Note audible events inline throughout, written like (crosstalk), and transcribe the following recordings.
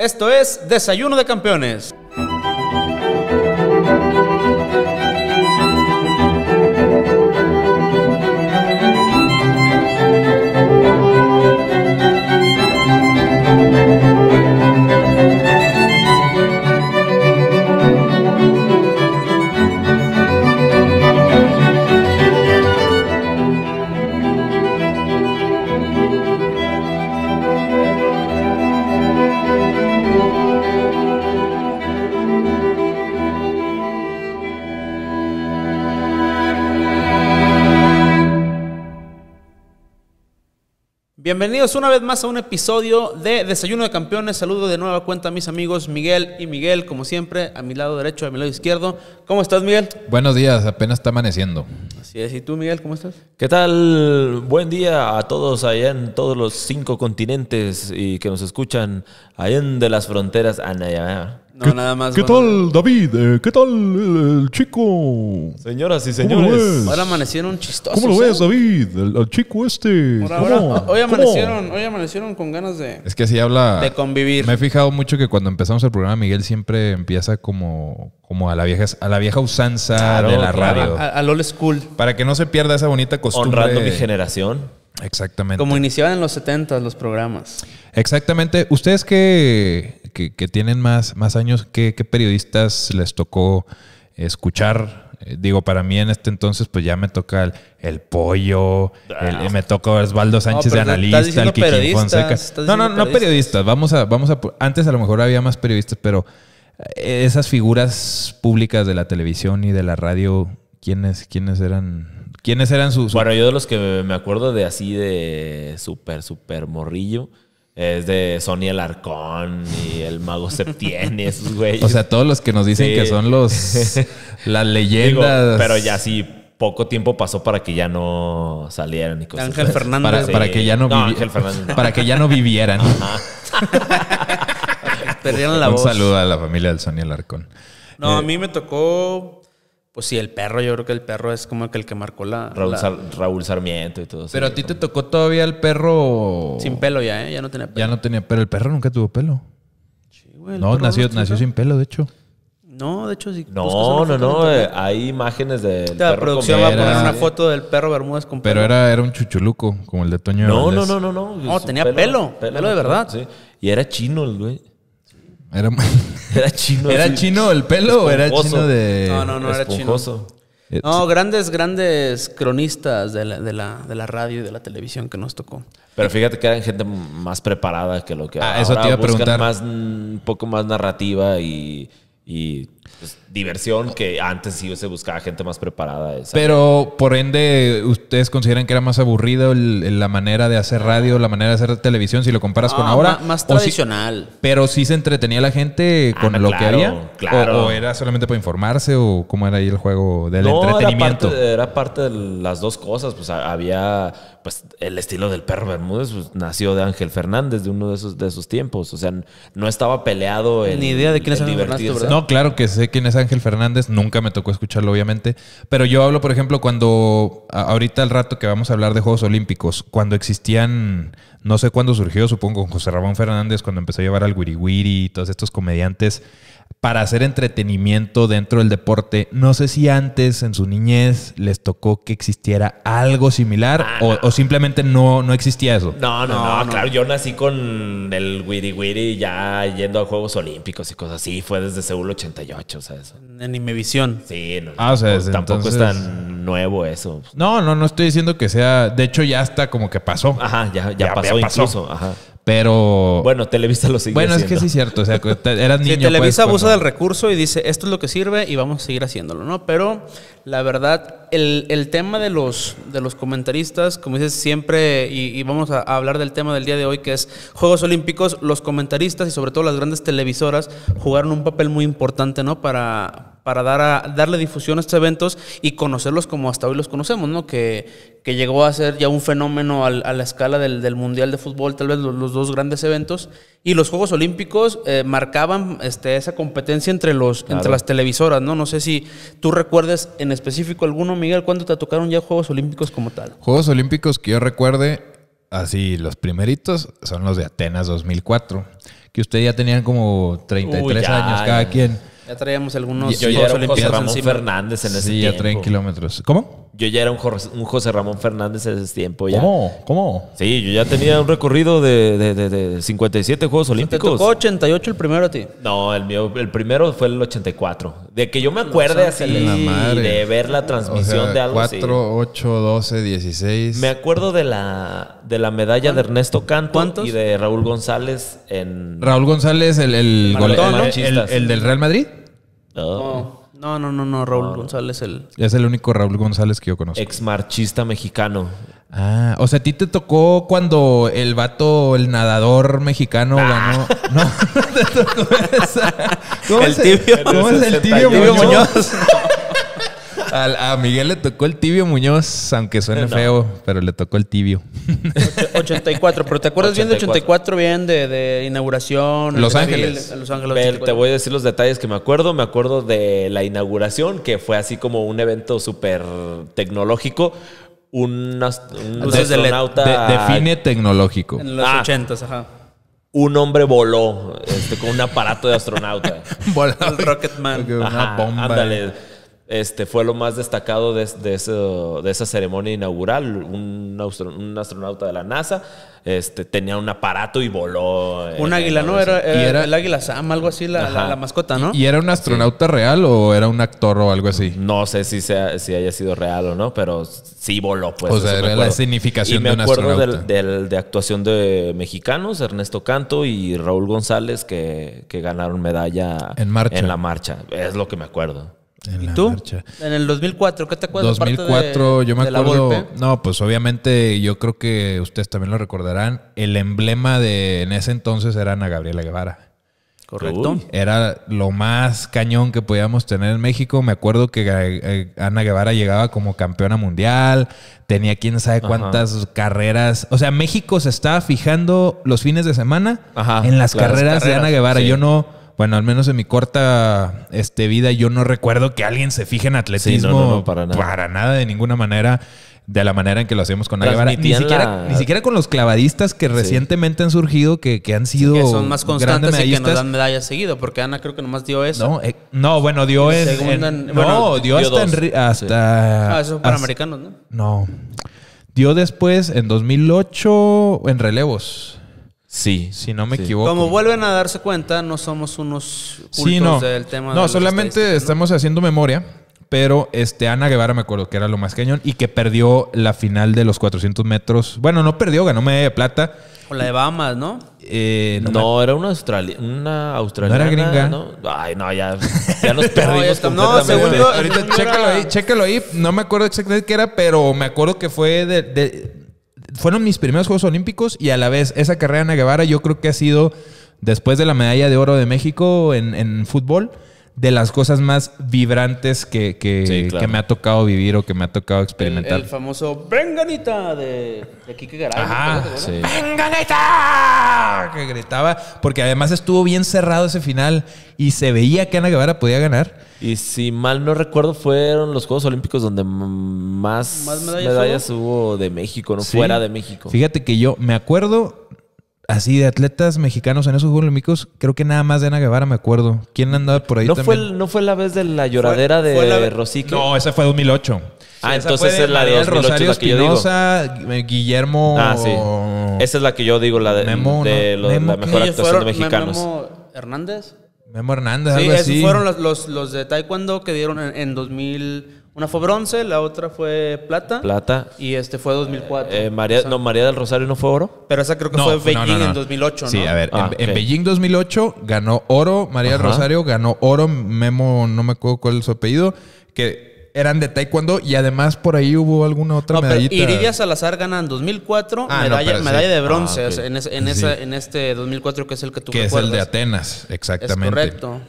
Esto es Desayuno de Campeones. Bienvenidos una vez más a un episodio de Desayuno de Campeones. Saludo de nueva cuenta a mis amigos Miguel y Miguel, como siempre, a mi lado derecho, a mi lado izquierdo. ¿Cómo estás, Miguel? Buenos días, apenas está amaneciendo. Así es. ¿Y tú, Miguel, cómo estás? ¿Qué tal? Buen día a todos allá en todos los cinco continentes y que nos escuchan allá en de las fronteras. Ah, ya nada más. ¿Qué tal, David? Eh, ¿Qué tal el, chico? Señoras y señores. Ahora amanecieron chistosos. ¿Cómo lo ves, ¿eh? David? El, chico este. hoy, amanecieron, hoy amanecieron con ganas de. Es que así habla. De convivir. Me he fijado mucho que cuando empezamos el programa, Miguel siempre empieza como, como a, la vieja, a la vieja usanza de la radio. Al old school. Para que no se pierda esa bonita costumbre. Honrando mi generación. Exactamente. Como iniciaban en los 70 los programas. Exactamente. ¿Ustedes qué, que, tienen más, más años, ¿qué, periodistas les tocó escuchar? Eh, digo, para mí en este entonces, pues ya me toca el, pollo, ah. me toca Osvaldo Sánchez de analista, el Kiki Fonseca. No, no, no periodistas. Vamos a, vamos a. Antes a lo mejor había más periodistas, pero eh, esas figuras públicas de la televisión y de la radio, ¿quiénes, quiénes eran? ¿Quiénes eran sus? Bueno, yo de los que me acuerdo de así de súper, súper morrillo es de Sonia Alarcón y el Mago Septien esos güeyes. O sea, todos los que nos dicen que son los. (laughs) las leyendas. pero ya sí, poco tiempo pasó para que ya no salieran y cosas Ángel Fernández. Para, que ya no, Para que ya no vivieran. (laughs) Perdieron la Un voz. Un saludo a la familia del Sonia Alarcón. No, a mí me tocó pues sí, el perro, yo creo que el perro es como aquel que marcó la. Raúl, Sarmiento y todo eso. Pero a ti te tocó todavía el perro. Sin pelo ya, ¿eh? Ya no tenía pelo. Ya no tenía, pero el perro nunca tuvo pelo. Sí, güey. No, nació, sin pelo, de hecho. No, de hecho, sí. no, no, no. Eh, hay imágenes de. La producción va a poner una foto del perro Bermúdez con pelo. Pero era, era un chuchuluco, como el de Toño. No, no, no, no, no. No, tenía pelo. Pelo, de verdad. Sí. Y era chino el güey. Era, (laughs) era chino. ¿Era chino el pelo o era chino de.? No, no, no, eh, No, grandes, grandes cronistas de la, radio y de la televisión que nos tocó. Pero fíjate que eran gente más preparada que lo que. Ah, eso te a preguntar. Más, un poco más narrativa y pues, diversión que antes sí se buscaba gente más preparada. Pero por ende, ¿ustedes consideran que era más aburrido la manera de hacer radio, la manera de hacer televisión si lo comparas con ah, ahora? Más, tradicional. pero sí se entretenía la gente con ah, lo que había. Claro. O, era solamente para informarse o cómo era ahí el juego del entretenimiento? Era parte, era parte, de las dos cosas. Pues había pues el estilo del perro Bermúdez pues, nació de Ángel Fernández, de uno de esos, de esos tiempos. O sea, no estaba peleado el, Ni idea de quién es el No, claro que sí sé quién es Ángel Fernández, nunca me tocó escucharlo, obviamente. Pero yo hablo, por ejemplo, cuando, ahorita al rato que vamos a hablar de Juegos Olímpicos, cuando existían, no sé cuándo surgió, supongo, con José Ramón Fernández, cuando empezó a llevar al Wiri y todos estos comediantes para hacer entretenimiento dentro del deporte. No sé si antes, en su niñez, les tocó que existiera algo similar ah, o, simplemente no, no existía eso. No, no, no, claro. Yo nací con el wiri wiri ya yendo a Juegos Olímpicos y cosas así. Fue desde Seúl 88, o sea, eso. En Visión. Sí, no. Ah, o sea, tampoco es tan nuevo eso. No, no, no estoy diciendo que sea. De hecho, ya está como que pasó. Ajá, ya, ya, pasó, pasó, incluso. Ajá. Pero. Bueno, Televisa lo sigue Bueno, es que sí es cierto. O sea, Televisa pues, abusa del recurso y dice: esto es lo que sirve y vamos a seguir haciéndolo, ¿no? Pero la verdad, el, tema de los, de los comentaristas, como dices siempre, y, vamos a, a, hablar del tema del día de hoy, que es Juegos Olímpicos, los comentaristas y sobre todo las grandes televisoras jugaron un papel muy importante, ¿no? Para, para dar a, darle difusión a estos eventos y conocerlos como hasta hoy los conocemos, ¿no? Que, que llegó a ser ya un fenómeno a la escala del, Mundial de Fútbol, tal vez los, dos grandes eventos. Y los Juegos Olímpicos eh, marcaban este, esa competencia entre, los, entre las televisoras, ¿no? No sé si tú recuerdes en específico alguno, Miguel, ¿cuándo te tocaron ya Juegos Olímpicos como tal? Juegos Olímpicos que yo recuerde, así, los primeritos son los de Atenas 2004 que usted ya tenían como 33 años cada quien. Ya traíamos algunos. Yo ya era un José Ramón Fernández en ese sí, tiempo. ya traen kilómetros. ¿Cómo? Yo ya era un José, Ramón Fernández en ese tiempo. ¿Cómo? ¿Cómo? Sí, yo ya tenía un recorrido de, de, de, 57 Juegos Olímpicos. ¿Te tocó 88 el primero a ti? No, el mío, el primero fue el 84. De que yo me acuerde así de ver la transmisión de algo 4, 8, 12, 16. Me acuerdo de la, de la medalla de Ernesto Canto y de Raúl González en... Raúl González, el, el, el del Real Madrid. No, no, no, no, Raúl González el... Es el único Raúl González que yo conozco. Ex marchista mexicano. Ah, o sea, a ti te tocó cuando el vato, el nadador mexicano ganó. (laughs) (laughs) No, te tocó ¿Cómo el es tibio. ¿Cómo el tibio (laughs) A, Miguel le tocó el tibio Muñoz, aunque suene eh, feo, pero le tocó el tibio. 84, pero ¿te acuerdas bien de 84? Bien de, inauguración. Los Ángeles. Los Ángeles. te voy a decir los detalles que me acuerdo. Me acuerdo de la inauguración, que fue así como un evento súper tecnológico un, astronauta. De, define tecnológico. En los 80 ah. ajá. Un hombre voló este, con un aparato de astronauta. Voló. (laughs) El Rocketman. bomba. Ándale este, fue lo más destacado de, de, esa ceremonia inaugural. Un, astronauta de la NASA este, tenía un aparato y voló. Eh, un águila, ¿no? Era, el águila Sam, algo así, la, mascota, ¿no? ¿Y, era un astronauta real o era un actor o algo así? No sé si, sea, si haya sido real o no, pero sí voló. Pues, o sea, era la significación de un astronauta. me acuerdo de actuación de mexicanos, Ernesto Canto y Raúl González, que, que ganaron medalla en la marcha. Es lo que me acuerdo. ¿Y tú? En el 2004, ¿qué te acuerdas? 2004, yo me acuerdo. No, pues obviamente yo creo que ustedes también lo recordarán. El emblema de en ese entonces era Ana Gabriela Guevara. Correcto. Era lo más cañón que podíamos tener en México. Me acuerdo que eh, eh, Ana Guevara llegaba como campeona mundial, tenía quién sabe cuántas carreras. O sea, México se estaba fijando los fines de semana en las, carreras, de Ana Guevara. Yo no bueno, al menos en mi corta este, vida, yo no recuerdo que alguien se fije en atletismo. no, no, para nada. Para nada, de ninguna manera. De la manera en que lo hacemos con Guevara. Ni, siquiera, ni siquiera con los clavadistas que recientemente han surgido, que, han sido. que son más constantes y que nos dan medallas seguido, porque Ana creo que nomás dio eso. No, eh, bueno, dio en, en, No, dio, hasta. En, hasta ah, para americanos, ¿no? No. Dio después, en 2008, en relevos. Sí. Si no me equivoco. Como vuelven a darse cuenta, no somos unos cultos del tema. No, solamente estamos haciendo memoria. Pero este, Ana Guevara me acuerdo que era lo más cañón y que perdió la final de los 400 metros. Bueno, no perdió, ganó medalla de plata. O la de Bahamas, ¿no? Eh, no, era una, australia una australiana. No gringa. Ay, no, ya, ya nos (laughs) perdimos. no, seguro. Ahorita chécalo ahí, chécalo ahí. No me acuerdo exactamente qué era, pero me acuerdo que fue de fueron mis primeros Juegos Olímpicos y a la vez esa carrera en la yo creo que ha sido después de la medalla de oro de México en, en fútbol de las cosas más vibrantes que, me ha tocado vivir o que me ha tocado experimentar. El, famoso Venganita de, de Kike Garay. ¡Venganita! Que gritaba, porque además estuvo bien cerrado ese final y se veía que Ana Guevara podía ganar. Y si mal no recuerdo, fueron los Juegos Olímpicos donde más, medallas, hubo? de México, no fuera de México. Fíjate que yo me acuerdo así de atletas mexicanos en esos Juegos Olímpicos, creo que nada más de Ana Guevara me acuerdo. ¿Quién andaba por ahí ¿No también? Fue ¿No fue la vez de la lloradera de Rosique? No, esa fue 2008. Ah, entonces es la de 2008, Rosario la que yo digo. Eh, Guillermo... Ah, sí. Esa es la que yo digo, la de, Memo, de, la mejor actuación de mexicanos. Memo Hernández. Memo Hernández, sí, esos fueron los, los, de taekwondo que dieron en, en 2000... Una fue bronce, la otra fue plata. Plata. Y este fue 2004. Eh, María, no, María del Rosario no fue oro. Pero esa creo que no, fue Beijing en 2008, ¿no? Sí, a ver, en, ah, Beijing 2008 ganó oro, María del Rosario ganó oro, Memo, no me acuerdo cuál es su apellido, que eran de taekwondo y además por ahí hubo alguna otra medallita. Iridia Salazar gana en 2004 ah, medalla, de bronce ah, en, en, este 2004 que es el que tú Que es el de Atenas, exactamente. Es correcto.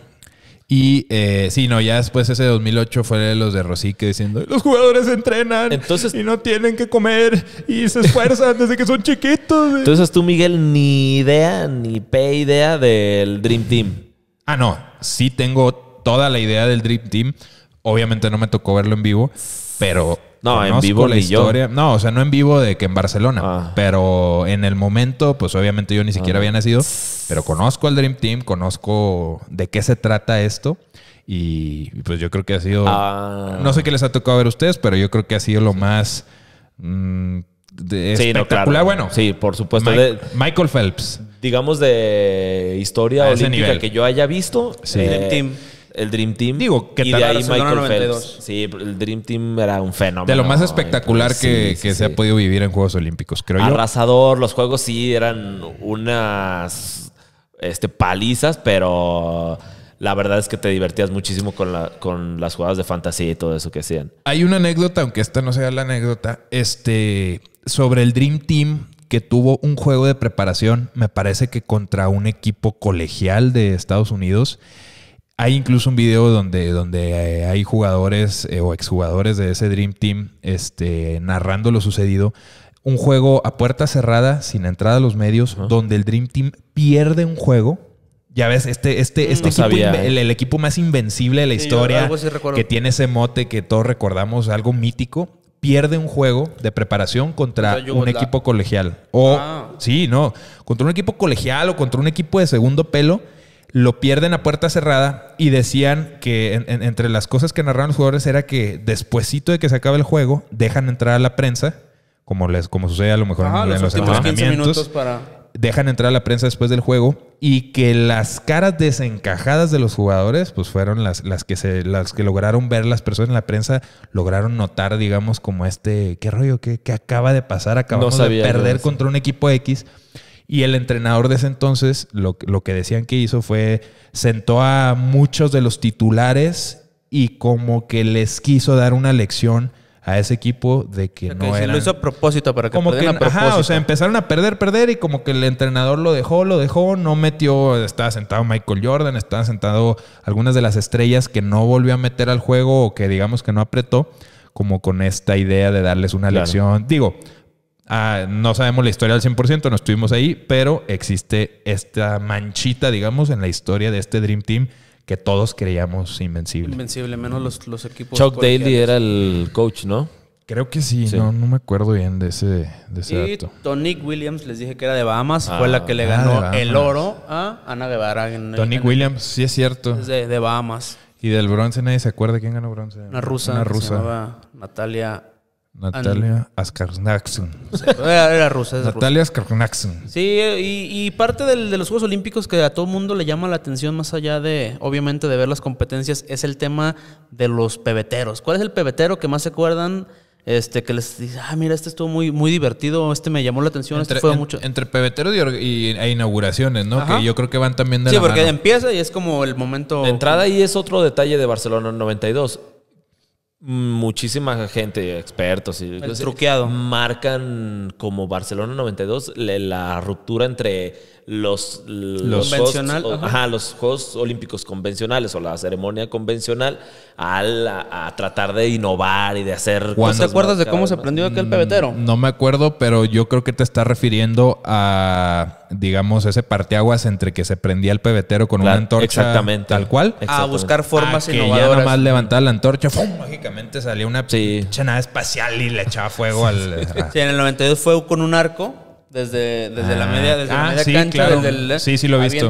Y eh, sí, no, ya después ese 2008 fue los de Rosique diciendo, los jugadores entrenan y no tienen que comer y se esfuerzan desde que son chiquitos. (laughs) Entonces tú, Miguel, ni idea, ni pe idea del Dream Team. Ah, no, sí tengo toda la idea del Dream Team. Obviamente no me tocó verlo en vivo, pero no, en vivo la ni historia. No, o sea, no en vivo de que en Barcelona, ah. pero en el momento, pues obviamente yo ni siquiera ah. había nacido, pero conozco al Dream Team, conozco de qué se trata esto. Y pues yo creo que ha sido. Ah. No sé qué les ha tocado ver a ustedes, pero yo creo que ha sido lo más. Mm, espectacular. Bueno, sí, por supuesto. Michael Phelps. Digamos de historia olímpica que yo haya visto. Sí. Eh, Dream Team el Dream Team. Digo, que y ahí Michael Sí, el Dream Team era un fenómeno. De lo más espectacular que, se ha podido vivir en Juegos Olímpicos, creo Arrasador, los juegos sí eran unas este, palizas, pero la verdad es que te divertías muchísimo con, la, con las jugadas de fantasía y todo eso que hacían. Hay una anécdota, aunque esta no sea la anécdota, este, sobre el Dream Team que tuvo un juego de preparación, me parece que contra un equipo colegial de Estados Unidos hay incluso un video donde, donde eh, hay jugadores eh, o exjugadores de ese Dream Team este, narrando lo sucedido. Un juego a puerta cerrada, sin entrada a los medios, donde el Dream Team pierde un juego. Ya ves, este, este, mm, este equipo, eh. el, equipo más invencible de la historia, que tiene ese mote que todos recordamos, algo mítico, pierde un juego de preparación contra un equipo colegial. O, ah. sí, no, contra un equipo colegial o contra un equipo de segundo pelo lo pierden a puerta cerrada y decían que entre las cosas que narraron los jugadores era que despuesito de que se acabe el juego dejan entrar a la prensa, como les como sucede a lo mejor en, los, minutos para... dejan entrar a la prensa después del juego y que las caras desencajadas de los jugadores pues fueron las, las que se las que lograron ver las personas en la prensa lograron notar digamos como este qué rollo qué, acaba de pasar acabamos de perder contra un equipo X y el entrenador de ese entonces, lo, lo que decían que hizo fue, sentó a muchos de los titulares y como que les quiso dar una lección a ese equipo de que no era. lo hizo a propósito para que como que, a o sea, empezaron a perder, perder y como que el entrenador lo dejó, lo dejó, no metió, estaba sentado Michael Jordan, estaba sentado algunas de las estrellas que no volvió a meter al juego o que digamos que no apretó, como con esta idea de darles una lección. Digo, Ah, no sabemos la historia al 100%, no estuvimos ahí, pero existe esta manchita, digamos, en la historia de este Dream Team que todos creíamos invencible. Invencible, menos los, los equipos. Chuck Daly era el coach, ¿no? Creo que sí, No, me acuerdo bien de ese, de Tonic Williams, les dije que era de Bahamas, fue ah. la que le ah, ganó el oro a Ana Guevara. En, Tonic Williams, sí es cierto. Es de, Bahamas. Y del bronce nadie se acuerda quién ganó bronce. Una rusa. Una rusa. Natalia Natalia Askarnaxun. Era, rusa, Natalia Askarnaxun. Sí, y, parte de los Juegos Olímpicos que a todo mundo le llama la atención, más allá de, obviamente, de ver las competencias, es el tema de los pebeteros. ¿Cuál es el pebetero que más se acuerdan? Este, que les dice, ah, mira, este estuvo muy, muy divertido, este me llamó la atención, este fue mucho. Entre pebeteros y, inauguraciones, ¿no? Que yo creo que van también de sí, porque empieza y es como el momento. entrada, y es otro detalle de Barcelona 92 muchísima gente, expertos y marcan como Barcelona 92 la ruptura entre los, los, los Juegos Olímpicos convencionales o la ceremonia convencional al, a, tratar de innovar y de hacer ¿Cuándo te acuerdas de cómo se prendió aquel pebetero? Mm, no me acuerdo, pero yo creo que te estás refiriendo a, digamos, ese parteaguas entre que se prendía el pebetero con una antorcha exactamente, tal cual. A buscar formas innovadoras. Ah, que ya levantaba la antorcha, mágicamente salía una sí. espacial y le echaba fuego al... sí, en el 92 fue con un arco desde, desde la ah. media, desde la ah, media cancha. sí, sí, lo he visto.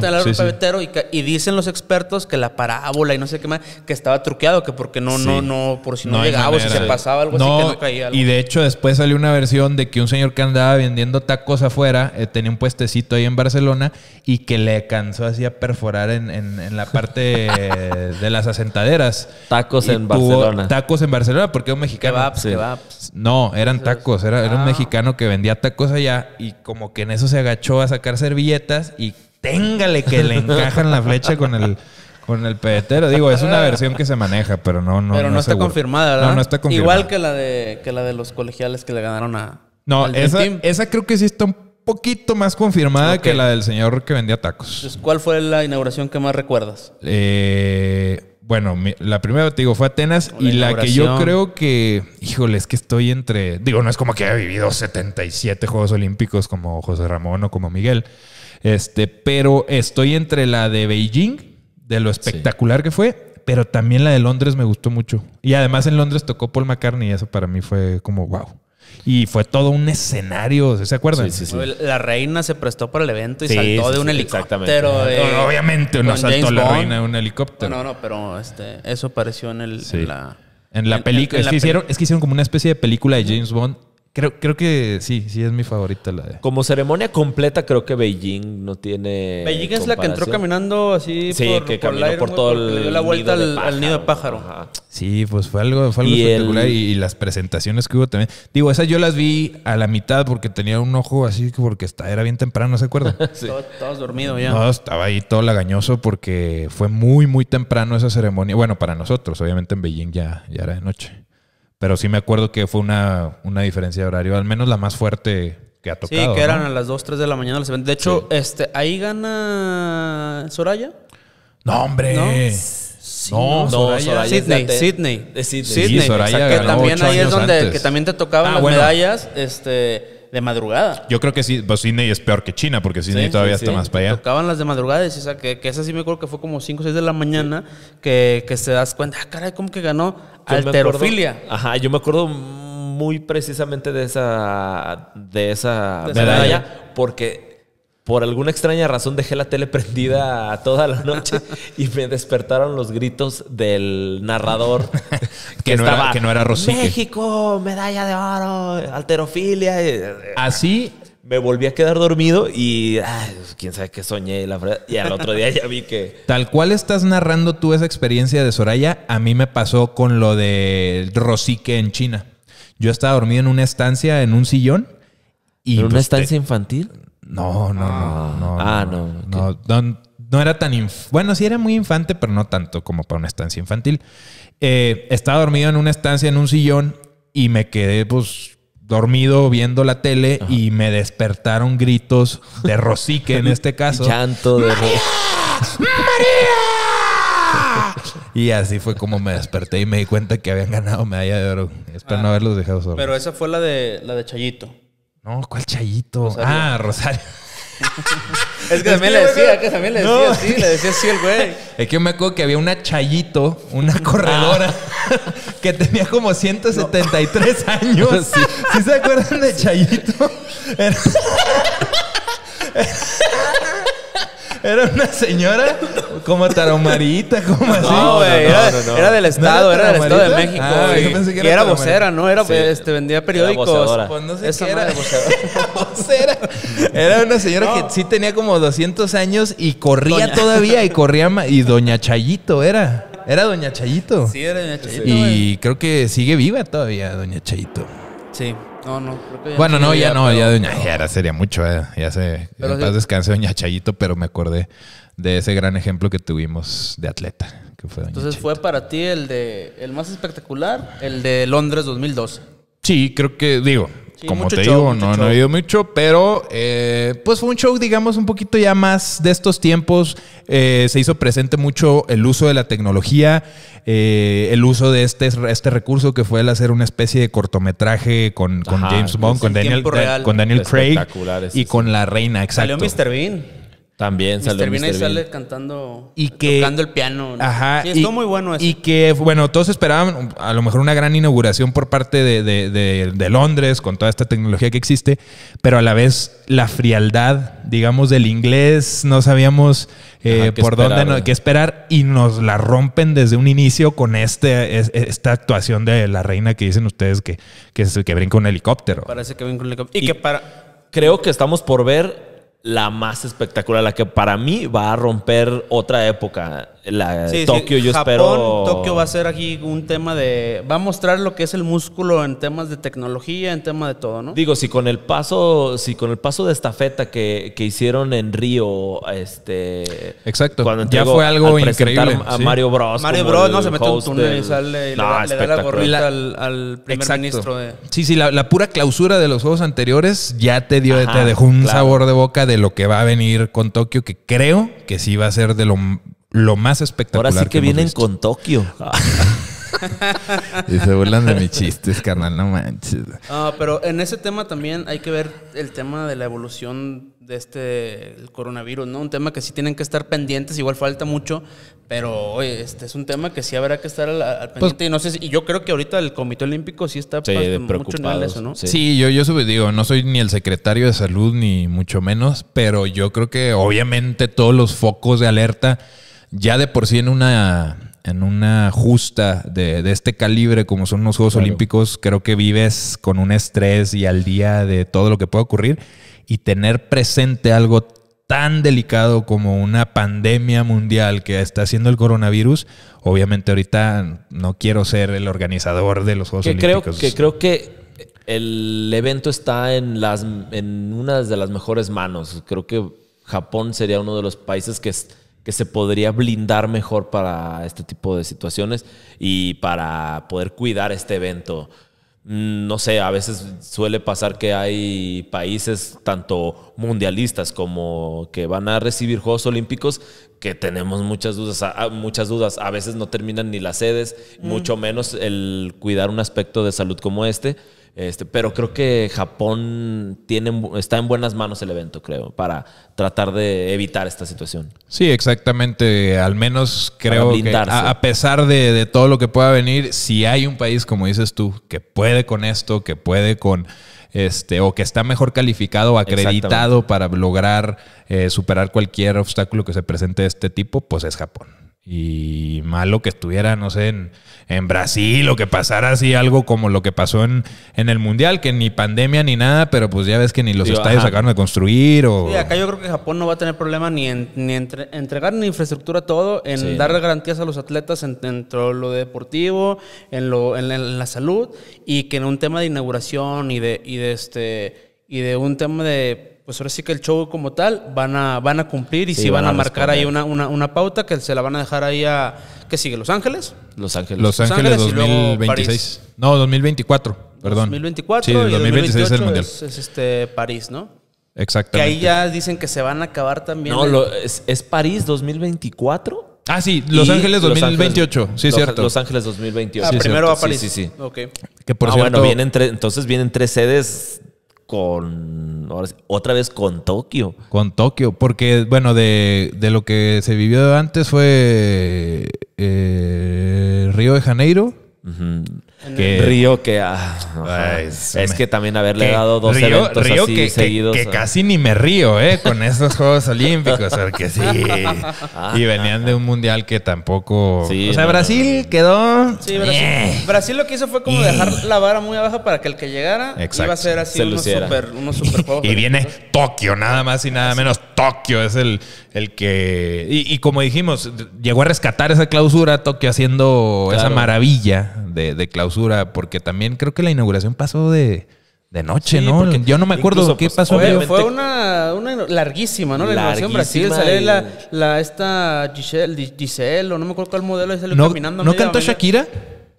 Y, dicen los expertos que la parábola y no sé qué más, que estaba truqueado, que porque no, no, no, por si no, llegaba, o si se pasaba algo así que no caía. Algo. Y de hecho, después salió una versión de que un señor que andaba vendiendo tacos afuera, eh, tenía un puestecito ahí en Barcelona y que le cansó así a perforar en, la parte de, las asentaderas. Tacos en Barcelona. Tacos en Barcelona, porque un mexicano. No, eran tacos. Era, era un ah. mexicano que vendía tacos allá y como que en eso se agachó a sacar servilletas y téngale que le encajan la flecha con el con el pedetero. Digo, es una versión que se maneja, pero no no no, está confirmada, Igual que la de que la de los colegiales que le ganaron a No, esa esa creo que sí está un poquito más confirmada que la del señor que vendía tacos. Pues, ¿cuál fue la inauguración que más recuerdas? Eh bueno, la primera te digo fue Atenas y la que yo creo que, híjole, es que estoy entre, digo, no es como que haya vivido 77 Juegos Olímpicos como José Ramón o como Miguel, este, pero estoy entre la de Beijing, de lo espectacular que fue, pero también la de Londres me gustó mucho. Y además en Londres tocó Paul McCartney y eso para mí fue como wow. Y fue todo un escenario, ¿se acuerdan? La reina se prestó para el evento y saltó de un helicóptero. Obviamente no saltó la reina de un helicóptero. No, no, pero este, eso apareció en, el, la... En la película. es que hicieron como una especie de película de James Bond Creo, creo que sí, sí es mi favorita la de. Como ceremonia completa, creo que Beijing no tiene. Beijing es la que entró caminando así por, que por, todo el. dio la vuelta al, nido de pájaro. Sí, pues fue algo, fue algo y espectacular. Y, las presentaciones que hubo también. Digo, esas yo las vi a la mitad porque tenía un ojo así, que porque era bien temprano, ¿se acuerda (laughs) sí. todos, todos dormidos ya. No, estaba ahí todo lagañoso porque fue muy, muy temprano esa ceremonia. Bueno, para nosotros, obviamente en Beijing ya, ya era de noche. Pero sí me acuerdo que fue una, una diferencia de horario, al menos la más fuerte que ha tocado. Sí, que eran a las 2, 3 de la mañana. De hecho, este, ahí gana Soraya. No, hombre. ¿No? Sí, Soraya. Soraya Sydney, Sydney. Sydney. Sí, que también ahí es donde que también te tocaban ah, las medallas, este de madrugada. Yo creo que sí, pues Sydney es peor que China, porque Sydney todavía está más para allá. Tocaban las de madrugada, y esa, ah, que, esa sí me acuerdo que fue como 5 o 6 de la mañana, que, se das cuenta, ah, caray, ¿cómo que ganó? Yo Alterofilia. ajá, yo me acuerdo muy precisamente de esa, de esa medalla porque por alguna extraña razón dejé la tele (laughs) prendida toda la noche y me despertaron los gritos del narrador (laughs) que, no estaba, era, que, no era, Rosique. México, medalla de oro, alterofilia. Eh, Así me volví a quedar dormido y quién sabe qué soñé la Y al otro día ya vi que. Tal cual estás narrando tú esa experiencia de Soraya, a mí me pasó con lo de Rosique en China. Yo estaba dormido en una estancia, en un sillón. Y ¿En una pues estancia infantil? No, no, no, Ah, no. No, ah, no, era tan... Bueno, sí era muy infante, pero no tanto como para una estancia infantil. Eh, estaba dormido en una estancia, en un sillón, y me quedé, pues, dormido viendo la tele y me despertaron gritos de Rosique en este (laughs) caso. Llanto de ¡María! ¡María! (laughs) Y así fue como me desperté y me di cuenta que habían ganado medalla de oro. Espero ah. no haberlos dejado solos. Pero esa fue la de la de Chayito. No, ¿cuál Chayito? Ah, Rosario. (laughs) es que también le decía, que también le decía no. así, le decía así el güey. Es que yo me acuerdo que había una Chayito, una ah. corredora, (laughs) que tenía como 173 años. (laughs) Sí. se acuerdan de Chayito? Era una señora como taromarita, como así. No, güey. Era, del Estado, era, del Estado de México. Ah, era y era vocera, ¿no? Era, pues, este, vendía periódicos. Era pues no sé era. (laughs) vocera. era una señora que sí tenía como 200 años y corría todavía y (laughs) corría. Y Doña Chayito era. Era Doña Chayito. Sí, era Doña Chayito. Y creo que sigue viva todavía Doña Chayito. Sí. No, no, creo Bueno, no, ya no, ya doña, ya sería mucho, eh, ya sé. Pero sí. descanse doña Chayito, pero me acordé de ese gran ejemplo que tuvimos de atleta, Entonces fue para ti el de el más espectacular, el de Londres 2012. Sí, creo que digo, como te digo, no, no, he ido mucho, pero eh, pues fue un show, digamos, un poquito ya más de estos tiempos. Eh, se hizo presente mucho el uso de la tecnología, eh, el uso de este, este recurso que fue el hacer una especie de cortometraje con, James Bond, pues, con Daniel, con Daniel, Craig y con la reina, exacto. Salió Mr. Bean. También salió Mr. sale cantando, y eh, tocando el piano. Ajá. muy bueno eso. Y que, bueno, todos esperaban a lo mejor una gran inauguración por parte de, Londres con toda esta tecnología que existe, pero a la vez la frialdad, digamos, del inglés, no sabíamos eh, por dónde, qué esperar, y nos la rompen desde un inicio con este, esta actuación de la reina que dicen ustedes que, que, que brinca un helicóptero. Parece que brinca un helicóptero. Y, y que para... Creo que estamos por ver la más espectacular, la que para mí va a romper otra época Tokio, yo espero. Tokio va a ser aquí un tema de. Va a mostrar lo que es el músculo en temas de tecnología, en tema de todo, ¿no? Digo, si con el paso, si con el paso de estafeta que, que hicieron en Río, este. Exacto. Cuando ya fue algo increíble. A Mario Bros. Mario Bros. no se mete un túnel y sale y le, da, la gorrita al, primer ministro. De... Sí, sí, la, pura clausura de los juegos anteriores ya te dio, te dejó un sabor de boca de lo que va a venir con Tokio, que creo que sí va a ser de lo lo más espectacular. Ahora sí que, vienen con Tokio. (laughs) y se burlan de mis chistes, carnal, no manches. Ah, pero en ese tema también hay que ver el tema de la evolución de este coronavirus, ¿no? Un tema que sí tienen que estar pendientes, igual falta mucho, pero este es un tema que sí habrá que estar al, pues pendiente. y no sé yo creo que ahorita el Comité Olímpico sí está preocupado. Sí, yo, yo digo, no soy ni el secretario de salud, ni mucho menos, pero yo creo que obviamente todos los focos de alerta ya de por sí en una, en una justa de, este calibre como son los Juegos Olímpicos, creo que vives con un estrés y al día de todo lo que puede ocurrir y tener presente algo tan delicado como una pandemia mundial que está haciendo el coronavirus, obviamente ahorita no quiero ser el organizador de los Juegos Olímpicos. Creo, que creo que el evento está en, las, en una de las mejores manos. Creo que Japón sería uno de los países que... Es, que se podría blindar mejor para este tipo de situaciones y para poder cuidar este evento. Mm, no sé, a veces suele pasar que hay países, tanto mundialistas como que van a recibir Juegos Olímpicos, que tenemos muchas dudas, muchas dudas. A veces no terminan ni las sedes, mm. mucho menos el cuidar un aspecto de salud como este. Este, pero creo que Japón tiene, está en buenas manos el evento, creo, para tratar de evitar esta situación. Sí, exactamente. Al menos creo que a, pesar de, todo lo que pueda venir, si hay un país, como dices tú, que puede con esto, que puede con este, o que está mejor calificado o acreditado para lograr eh, superar cualquier obstáculo que se presente de este tipo, pues es Japón y malo que estuviera, no sé, en, Brasil o que pasara así algo como lo que pasó en, en, el Mundial, que ni pandemia ni nada, pero pues ya ves que ni los estadios ajá. acabaron de construir o... Sí, acá yo creo que Japón no va a tener problema ni en ni entregar ni infraestructura todo, en dar garantías a los atletas en, dentro lo deportivo, en, lo, en, la salud y que en un tema de inauguración y de, y de, este, y de un tema de pues ahora sí que el show como tal van a, van a cumplir y sí, si van, a, marcar ahí una, una, pauta que se la van a dejar ahí a. ¿Qué sigue? ¿Los Ángeles? Los Ángeles. Los Ángeles, 2026. No, 2024, perdón. 2024 y 2026 es el mundial. Es, este París, ¿no? Exactamente. Que ahí ya dicen que se van a acabar también. No, es, París 2024. Ah, sí, Los Ángeles 2028. sí, cierto. Los Ángeles 2028. Ah, primero a París. Sí, sí, sí. Que por ah, bueno, vienen entonces vienen tres sedes con otra vez con Tokio. Con Tokio, porque bueno, de, lo que se vivió antes fue eh, Río de Janeiro. Ajá. Que, Río que... Ah, es que también haberle dado dos eventos seguidos. Que, ah. casi ni me río, ¿eh? Con esos Juegos Olímpicos, porque sí. Ah, y venían de un mundial que tampoco... o sea, Brasil quedó... Brasil, lo que hizo fue como dejar la vara muy abajo para que el que llegara iba a ser así unos, super, unos (laughs) y viene Tokio, nada más y nada menos. Tokio es el, el que... Y, como dijimos, llegó a rescatar esa clausura Tokio haciendo esa maravilla de clausura porque también creo que la inauguración pasó de, de noche, ¿no? Yo no me acuerdo qué pues, pasó. fue una, una, larguísima, ¿no? La inauguración Brasil. Salió la, esta Giselle, Giselle, o no me acuerdo cuál modelo, no, caminando. ¿No cantó Shakira?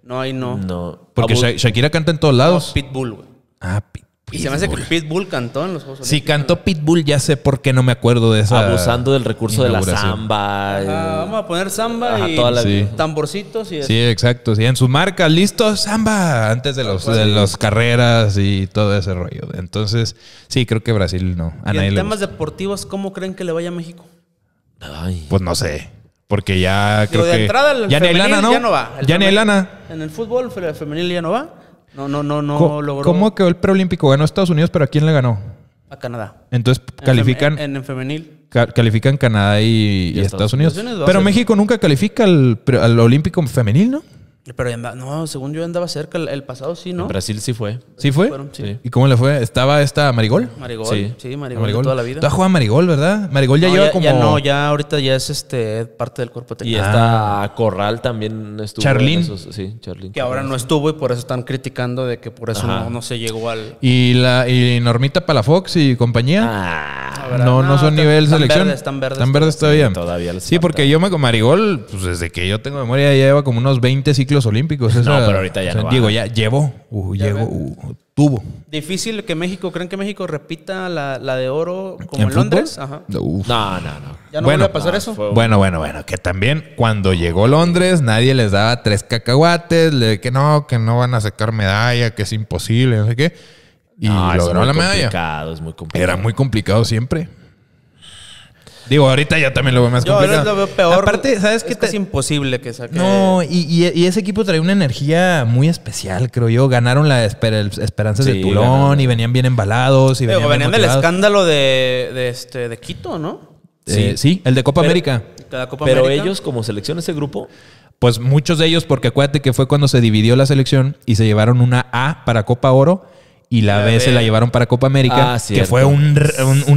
No, ahí no. No. Porque Shakira canta en todos lados. Pitbull, güey. Ah, Pitbull. Y se me hace que Pitbull cantó en los Juegos Si cantó Pitbull, ya sé por qué no me acuerdo de eso Abusando del recurso de la samba. vamos a poner samba y sí. tamborcitos. Y sí, exacto. Sí, en su marca, listo, samba. Antes de los, de los carreras y todo ese rollo. Entonces, sí, creo que Brasil no. y en temas deportivos, ¿cómo creen que le vaya a México? Pues no sé. Porque ya creo que. Entrada, ya ni ¿no? Ya no ni En el fútbol femenil ya no va. No, no, no, no ¿Cómo, logró. ¿Cómo quedó el preolímpico? Ganó Estados Unidos, pero ¿a quién le ganó? A Canadá. Entonces califican. En, femenil. califican Canadá y, Estados, Unidos. pero México nunca califica al, al, Olímpico femenil, ¿no? Pero no, según yo andaba cerca el, pasado, sí, ¿no? En Brasil sí fue. ¿Sí fue? ¿Y cómo le fue? ¿Estaba esta Marigol? Marigol, sí, Marigol, toda la vida. Tú has jugado Marigol, ¿verdad? Marigol ya lleva como. Ya no, ya ahorita ya es este parte del cuerpo técnico. Y está ah. Corral también Charlín. sí, Charlín. Que ahora no estuvo y por eso están criticando de que por eso no, no, se llegó al. ¿Y, la, y Normita Palafox y compañía? Ah. no, no, son nivel selección. están verdes. Están verdes todavía. Sí, todavía porque yo me con Marigol, pues desde que yo tengo memoria, ya lleva como unos 20 ciclos los olímpicos. eso no, pero ahorita ya ya llevó, uh, uh, tuvo. Difícil que México, ¿creen que México repita la, de oro como en, Londres? No, no, no. ¿Ya no bueno, a pasar ah, eso? Bueno, bueno, bueno. Que también cuando llegó Londres nadie les daba tres cacahuates, le, que no, que no van a sacar medalla, que es imposible, no sé qué. Y no, logró la medalla. Era muy complicado siempre. Digo, ahorita ya también lo veo más complicado. lo peor. Aparte, ¿sabes qué? es imposible que No, y, ese equipo trae una energía muy especial, creo yo. Ganaron las esperanzas de Tulón y venían bien embalados. Y venían, del escándalo de, este, de Quito, ¿no? sí. sí, el de Copa América. pero ellos, como selección, ese grupo, pues muchos de ellos, porque acuérdate que fue cuando se dividió la selección y se llevaron una A para Copa Oro y la, B, se la llevaron para Copa América, ah, que fue un,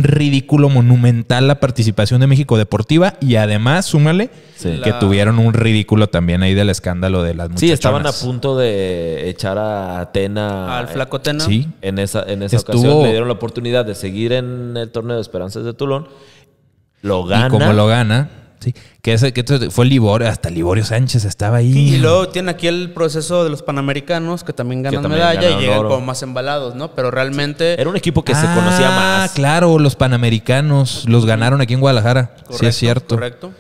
ridículo monumental la participación de México deportiva y además, súmale, que tuvieron un ridículo también ahí del escándalo de las muchachonas. Sí, estaban a punto de echar a Atena. Al flaco Atena. Sí. En esa, en esa ocasión le dieron la oportunidad de seguir en el torneo de Esperanzas de Tulón. Lo gana. Y como lo gana Sí, que, fue Liborio, hasta Liborio Sánchez estaba ahí. y luego tiene aquí el proceso de los panamericanos que también ganan medalla y llegan como más embalados, ¿no? Pero realmente. Era un equipo que se ah, conocía más. claro, los panamericanos los ganaron aquí en Guadalajara. sí, es cierto. Correcto.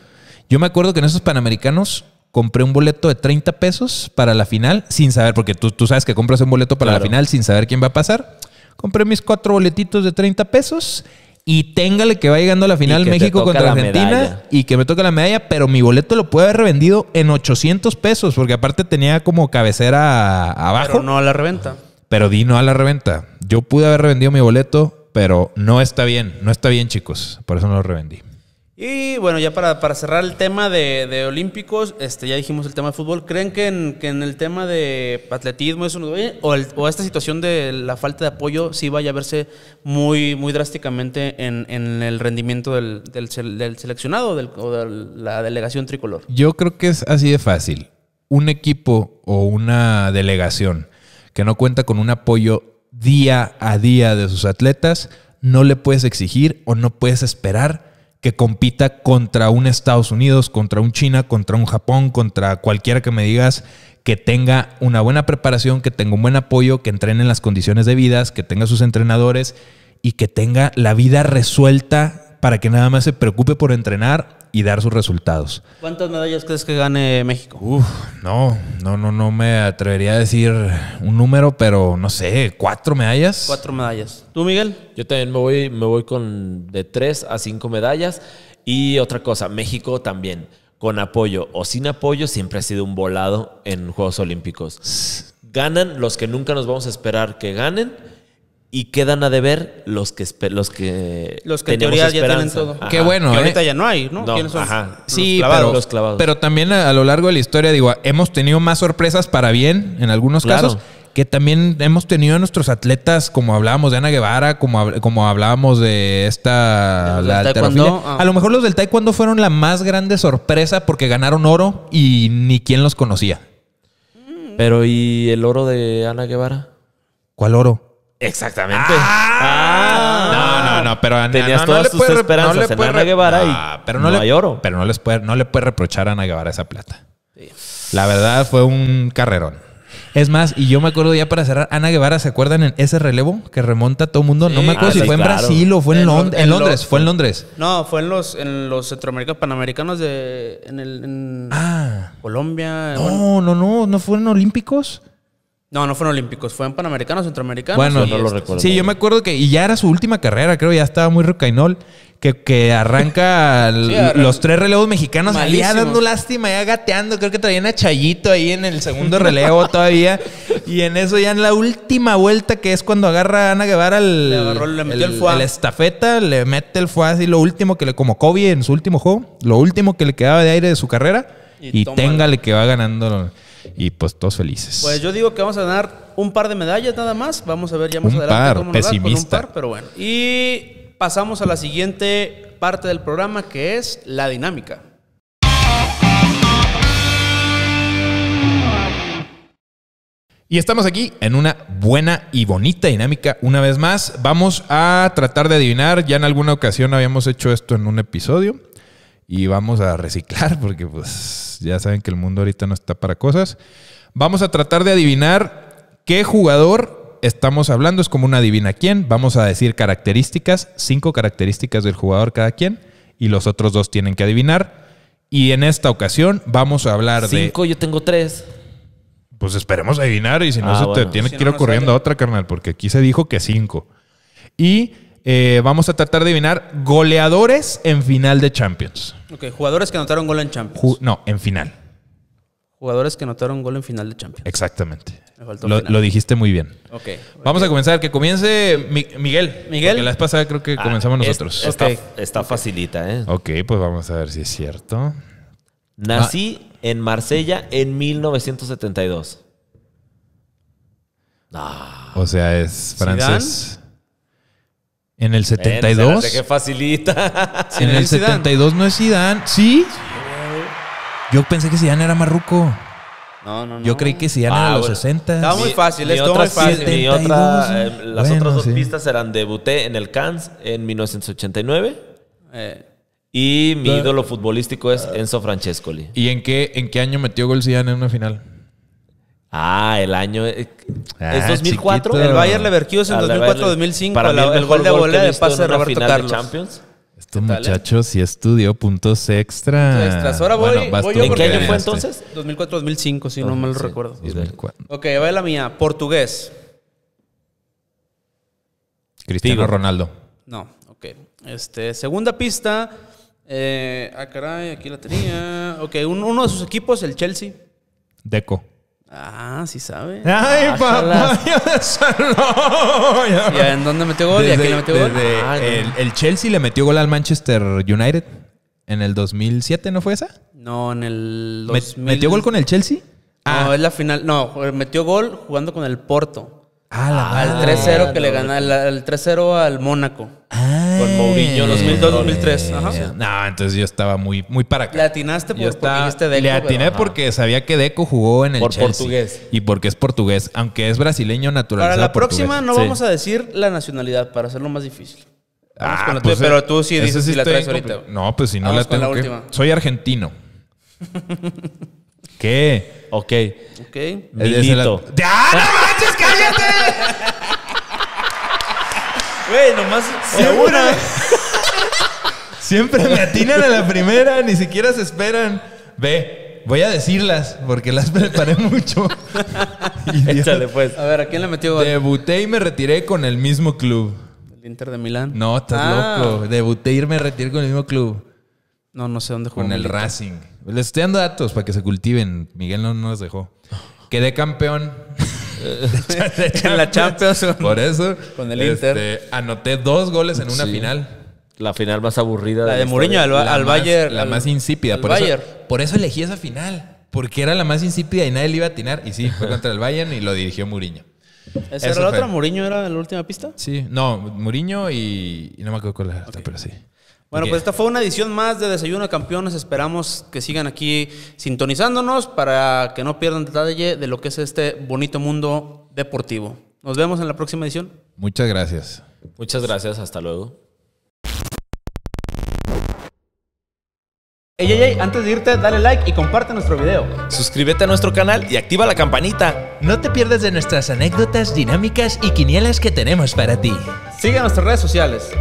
Yo me acuerdo que en esos panamericanos compré un boleto de 30 pesos para la final sin saber, porque tú, tú sabes que compras un boleto para la final sin saber quién va a pasar. Compré mis cuatro boletitos de 30 pesos y téngale que va llegando a la final México contra Argentina y que me toca la medalla, pero mi boleto lo pude haber revendido en 800 pesos, porque aparte tenía como cabecera abajo. Pero no a la reventa. Pero di no a la reventa. Yo pude haber revendido mi boleto, pero no está bien, no está bien, chicos. Por eso no lo revendí. Y bueno, ya para, cerrar el tema de, de, Olímpicos, este, ya dijimos el tema de fútbol. ¿Creen que en, que en el tema de atletismo eso o, esta situación de la falta de apoyo sí vaya a verse muy, muy drásticamente en, el rendimiento del, seleccionado o de la delegación tricolor? Yo creo que es así de fácil. Un equipo o una delegación que no cuenta con un apoyo día a día de sus atletas, no le puedes exigir o no puedes esperar que compita contra un Estados Unidos, contra un China, contra un Japón, contra cualquiera que me digas que tenga una buena preparación, que tenga un buen apoyo, que entrene en las condiciones de vida, que tenga sus entrenadores y que tenga la vida resuelta para que nada más se preocupe por entrenar y dar sus resultados. ¿Cuántas medallas crees que gane México? no, no, no, no me atrevería a decir un número, pero no sé, cuatro medallas. Cuatro medallas. ¿Tú, Miguel? Yo también me voy, me voy con de tres a cinco medallas. Y otra cosa, México también, con apoyo o sin apoyo, siempre ha sido un volado en Juegos Olímpicos. Ganan los que nunca nos vamos a esperar que ganen y quedan a deber los que los que los que en teoría ya tienen todo. Qué bueno, que ahorita ¿eh? ya no hay, ¿no? no Sí, pero, pero también a, lo largo de la historia digo, hemos tenido más sorpresas para bien en algunos casos que también hemos tenido nuestros atletas, como hablábamos de Ana Guevara, como, como hablábamos de esta... La taekwondo, ah. A lo mejor los del taekwondo fueron la más grande sorpresa porque ganaron oro y ni quién los conocía. Pero ¿y el oro de Ana Guevara? ¿Cuál oro? Exactamente. Ah. no, no, no, pero tenías todas tus esperanzas en Ana Guevara y pero no, le, Pero no les puede, no le puede reprochar a Ana Guevara esa plata. La verdad fue un carrerón. Es más, y yo me acuerdo ya para cerrar, Ana Guevara, ¿se acuerdan en ese relevo que remonta todo el mundo? No me acuerdo si fue en Brasil o fue en, Londres, fue en Londres. No, fue en los, en los Centroamericanos Panamericanos de en el ah. Colombia. No, no, no, no fueron olímpicos. No, no fueron olímpicos, fueron panamericanos, centroamericanos. Bueno, no lo este, recuerdo. Sí, yo me acuerdo que y ya era su última carrera, creo, ya estaba muy rocainol, que, que arranca (laughs) los tres relevos mexicanos ya dando lástima, ya gateando, creo que traían a Chayito ahí en el segundo relevo (laughs) todavía. Y en eso ya en la última vuelta, que es cuando agarra Ana Guevara el, le metió el, estafeta, le mete el fuá así, lo último que le, como Kobe en su último juego, lo último que le quedaba de aire de su carrera, y, y téngale que va ganando y pues todos felices. Pues yo digo que vamos a ganar un par de medallas nada más. Vamos a ver ya más un adelante par, cómo pesimista. un pero bueno. Y pasamos a la siguiente parte del programa que es la dinámica. Y estamos aquí en una buena y bonita dinámica una vez más. Vamos a tratar de adivinar. Ya en alguna ocasión habíamos hecho esto en un episodio y vamos a reciclar (laughs) porque pues ya saben que el mundo ahorita no está para cosas. Vamos a tratar de adivinar qué jugador estamos hablando, es como una adivina quién, vamos a decir características, cinco características del jugador cada quien y los otros dos tienen que adivinar. Y en esta ocasión vamos a hablar de... Cinco, yo tengo tres. Pues esperemos adivinar y si no, ah, se te tiene que ir ocurriendo a otra, carnal, porque aquí se dijo que cinco. Y eh, vamos a tratar de adivinar goleadores en final de Champions. Ok, jugadores que anotaron gol en Champions. no, en final. Jugadores que anotaron gol en final de Champions. Exactamente. Lo, dijiste muy bien. Ok. Vamos a comenzar. Que comience Miguel. Miguel. la vez pasada creo que ah, comenzamos nosotros. Está, facilita, ¿eh? Ok, pues vamos a ver si es cierto. Nací en Marsella en 1972. Ah. O sea, es francés. En el 72. Ven, ¿Qué facilita. (laughs) en el 72 no es Zidane. ¿Sí? Yo pensé que Zidane era marruco. No, no, no. Yo creí que Zidane era ah, los 60. Estaba muy fácil, esto fácil. Eh, las otras dos pistas eran debuté en el Cannes en 1989. Eh. Y mi ídolo futbolístico es ah. Enzo Francescoli. ¿Y en qué, en qué año metió gol Zidane en una final? Ah, el año. Eh, es 2004. Ah, el Bayern Leverkusen 2004-2005. Ah, el, el, gol de volea de pase de Roberto Carlos. De Champions. Este muchacho sí estudió puntos extra. Ahora voy, ¿En qué año fue entonces? 2004-2005, si no mal recuerdo. Ok, va la mía. Portugués. Cristiano Ronaldo. No, ok. Este, segunda pista. Eh, ah, caray, aquí la tenía. Ok, uno de sus equipos, el Chelsea. Deco. Ah, sí sabe. (laughs) Ay, ah, papá, (laughs) ¿Y en dónde metió gol? ¿Y le metió gol? Ah, el, Chelsea le metió gol al Manchester United en el 2007, ¿no fue esa? No, en el ¿Metió gol con el Chelsea? Ah. No, es la final. No, metió gol jugando con el Porto. Ah, al 3-0 que le gana el, 3-0 al Mónaco. con Mourinho, 2002-2003. Ajá. No, entonces yo estaba muy, muy para acá. Le atinaste porque estaba, Deco. Le atiné porque sabía que Deco jugó en el por Chelsea. portugués. Y porque es portugués, aunque es brasileño naturalizado Para la próxima no vamos a decir la nacionalidad para hacerlo más difícil. ah, pues, pero eh, tú sí dices si la traes ahorita. No, pues si no la tengo Soy argentino. (laughs) Ok. Ok. El Milito. La... no manches, cállate! Güey, nomás... segura. Siempre me atinan a la primera, ni siquiera se esperan. Ve, voy a decirlas porque las preparé (laughs) mucho. Échale, pues. A ver, ¿a quién le metió? Debuté y me retiré con el mismo club. ¿El Inter de Milán? No, estás ah. loco. Debuté y me retiré con el mismo club. No, no sé dónde jugó. Con el Racing. Les estoy dando datos para que se cultiven. Miguel no nos dejó. Quedé campeón. (laughs) en la Champions. Por eso. Con el Inter. Este, anoté dos goles en una final. La final más aburrida. La de, de Mourinho al, Bayern. La más insípida. Por eso, por eso elegí esa final. Porque era la más insípida y nadie le iba a atinar. Y sí, fue contra el Bayern y lo dirigió Mourinho. era la otra? ¿Muriño era la última pista? Sí, no, Muriño y, no me acuerdo cuál era otra, pero sí. Bueno, pues esta fue una edición más de Desayuno de Campeones. Esperamos que sigan aquí sintonizándonos para que no pierdan detalle de lo que es este bonito mundo deportivo. Nos vemos en la próxima edición. Muchas gracias. Muchas gracias. Hasta luego. Ey, ey, ey, antes de irte, dale like y comparte nuestro video. Suscríbete a nuestro canal y activa la campanita. No te pierdas de nuestras anécdotas, dinámicas y quinielas que tenemos para ti. Sigue nuestras redes sociales.